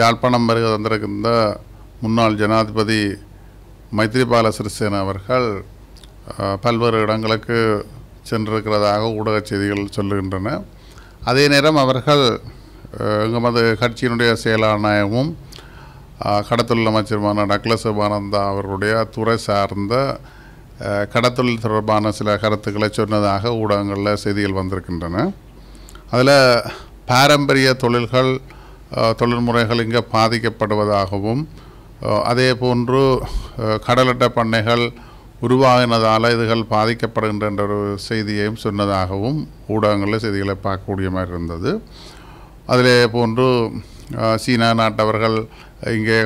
யாழ்ப்பாணம் வருகை வந்திருக்கின்ற முன்னாள் ஜனாதிபதி மைத்ரிபால சிறிசேன அவர்கள் பல்வேறு இடங்களுக்கு சென்றிருக்கிறதாக ஊடக செய்திகள் சொல்லுகின்றன அதே நேரம் அவர்கள் எங்கமது கட்சியினுடைய செயலாளனாகவும் கடத்தொழில் அமைச்சருமான டக்ளஸ் சிவானந்தா அவருடைய துறை சார்ந்த கடத்தொழில் தொடர்பான சில கருத்துக்களை சொன்னதாக ஊடகங்களில் செய்திகள் வந்திருக்கின்றன அதில் பாரம்பரிய தொழில்கள் தொழில்முறைகள் இங்கே பாதிக்கப்படுவதாகவும் அதே போன்று கடலட்ட பண்ணைகள் உருவாகினதால் இதுகள் பாதிக்கப்படுகின்ற ஒரு செய்தியையும் சொன்னதாகவும் ஊடகங்களில் செய்திகளை பார்க்கக்கூடிய மாதிரி இருந்தது அதிலே போன்று சீனா நாட்டவர்கள் இங்கே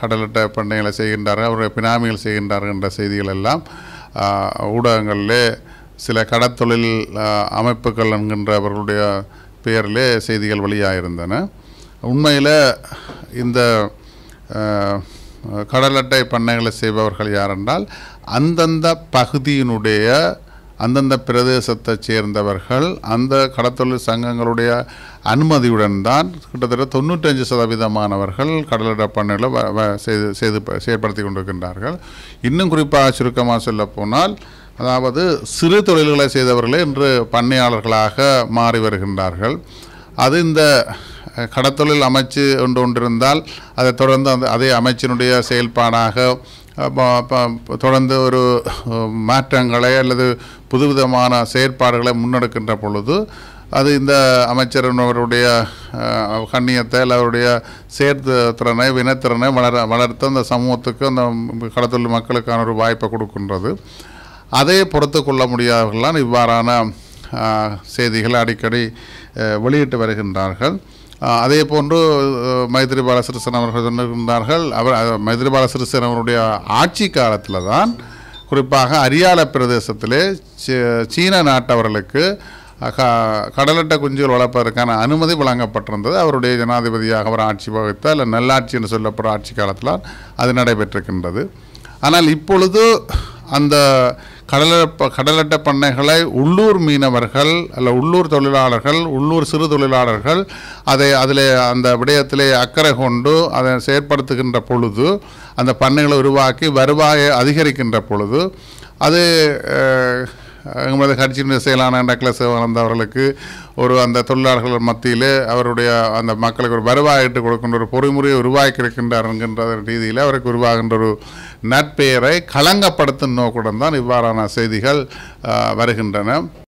கடலட்ட பண்ணைகளை செய்கின்றார்கள் அவருடைய பினாமிகள் செய்கின்றார்கள் என்ற செய்திகள் எல்லாம் ஊடகங்களிலே சில கடத்தொழில் அமைப்புகள் என்கின்ற அவர்களுடைய பெயரிலே செய்திகள் இருந்தன உண்மையில் இந்த கடல் அட்டை பண்ணைகளை செய்பவர்கள் யாரென்றால் அந்தந்த பகுதியினுடைய அந்தந்த பிரதேசத்தை சேர்ந்தவர்கள் அந்த கடத்தொழில் சங்கங்களுடைய அனுமதியுடன் தான் கிட்டத்தட்ட தொண்ணூற்றஞ்சு சதவீதமானவர்கள் கடலிட பண்ணைகளை செய்து செய்து செயற்படுத்தி கொண்டிருக்கின்றார்கள் இன்னும் குறிப்பாக சுருக்கமாக சொல்லப்போனால் அதாவது சிறு தொழில்களை செய்தவர்களே இன்று பண்ணையாளர்களாக மாறி வருகின்றார்கள் அது இந்த கடத்தொழில் அமைச்சு ஒன்று ஒன்றிருந்தால் அதை தொடர்ந்து அந்த அதே அமைச்சினுடைய செயல்பாடாக தொடர்ந்து ஒரு மாற்றங்களை அல்லது புதுவிதமான செயற்பாடுகளை முன்னெடுக்கின்ற பொழுது அது இந்த அமைச்சர் அவருடைய கண்ணியத்தை இல்லை அவருடைய சேர்த்து திறனை வினத்திறனை வளர வளர்த்து அந்த சமூகத்துக்கு அந்த கடத்தொழில் மக்களுக்கான ஒரு வாய்ப்பை கொடுக்கின்றது அதை பொறுத்து கொள்ள முடியாதவர்கள்லாம் இவ்வாறான செய்திகளை அடிக்கடி வெளியிட்டு வருகின்றார்கள் அதே போன்று மைத்திரி பாலசிறிசன் அவர்கள் சொன்னிருந்தார்கள் அவர் மைத்திரி பாலசிறிசன் அவருடைய ஆட்சி காலத்தில் தான் குறிப்பாக அரியால பிரதேசத்திலே சீன நாட்டவர்களுக்கு கடலட்ட குஞ்சுகள் வளர்ப்பதற்கான அனுமதி வழங்கப்பட்டிருந்தது அவருடைய ஜனாதிபதியாக அவர் ஆட்சி வகித்த இல்லை நல்லாட்சி என்று சொல்லப்படுற ஆட்சி காலத்தில் அது நடைபெற்றிருக்கின்றது ஆனால் இப்பொழுது அந்த கடல கடலட்டை பண்ணைகளை உள்ளூர் மீனவர்கள் அல்ல உள்ளூர் தொழிலாளர்கள் உள்ளூர் சிறு தொழிலாளர்கள் அதை அதில் அந்த விடயத்திலே அக்கறை கொண்டு அதை செயற்படுத்துகின்ற பொழுது அந்த பண்ணைகளை உருவாக்கி வருவாயை அதிகரிக்கின்ற பொழுது அது எங்களது கட்சியினுடைய செயலான நக்லஸ் வளர்ந்தவர்களுக்கு ஒரு அந்த தொழிலாளர்கள் மத்தியில் அவருடைய அந்த மக்களுக்கு ஒரு வருவாயிட்டு கொடுக்கின்ற ஒரு பொறிமுறையை உருவாக்கி இருக்கின்றார் என்கின்ற ரீதியில் அவருக்கு உருவாகின்ற ஒரு நட்பெயரை களங்கப்படுத்தும் நோக்குடன் தான் இவ்வாறான செய்திகள் வருகின்றன